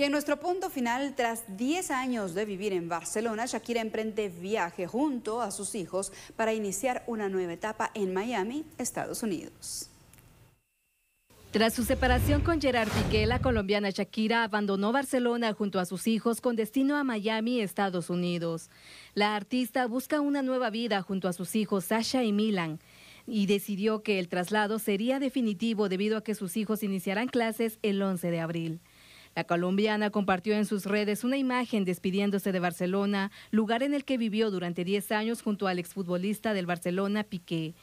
Y en nuestro punto final, tras 10 años de vivir en Barcelona, Shakira emprende viaje junto a sus hijos para iniciar una nueva etapa en Miami, Estados Unidos. Tras su separación con Gerard Piqué, la colombiana Shakira abandonó Barcelona junto a sus hijos con destino a Miami, Estados Unidos. La artista busca una nueva vida junto a sus hijos Sasha y Milan y decidió que el traslado sería definitivo debido a que sus hijos iniciarán clases el 11 de abril. La colombiana compartió en sus redes una imagen despidiéndose de Barcelona, lugar en el que vivió durante 10 años junto al exfutbolista del Barcelona, Piqué.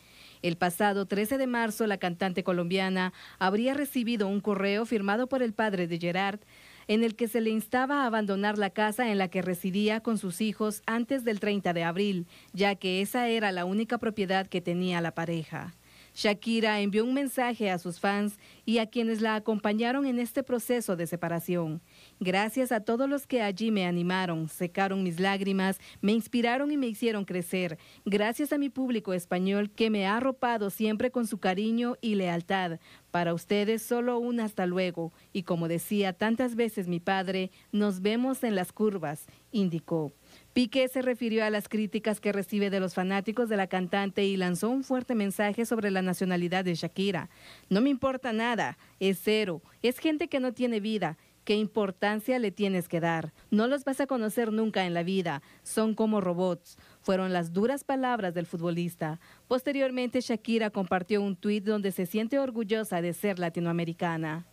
El pasado 13 de marzo, la cantante colombiana habría recibido un correo firmado por el padre de Gerard en el que se le instaba a abandonar la casa en la que residía con sus hijos antes del 30 de abril, ya que esa era la única propiedad que tenía la pareja. Shakira envió un mensaje a sus fans y a quienes la acompañaron en este proceso de separación. Gracias a todos los que allí me animaron, secaron mis lágrimas, me inspiraron y me hicieron crecer. Gracias a mi público español que me ha arropado siempre con su cariño y lealtad. Para ustedes solo un hasta luego y como decía tantas veces mi padre, nos vemos en las curvas, indicó. Piqué se refirió a las críticas que recibe de los fanáticos de la cantante y lanzó un fuerte mensaje sobre la nacionalidad de Shakira. No me importa nada, es cero, es gente que no tiene vida, qué importancia le tienes que dar. No los vas a conocer nunca en la vida, son como robots. Fueron las duras palabras del futbolista. Posteriormente, Shakira compartió un tuit donde se siente orgullosa de ser latinoamericana.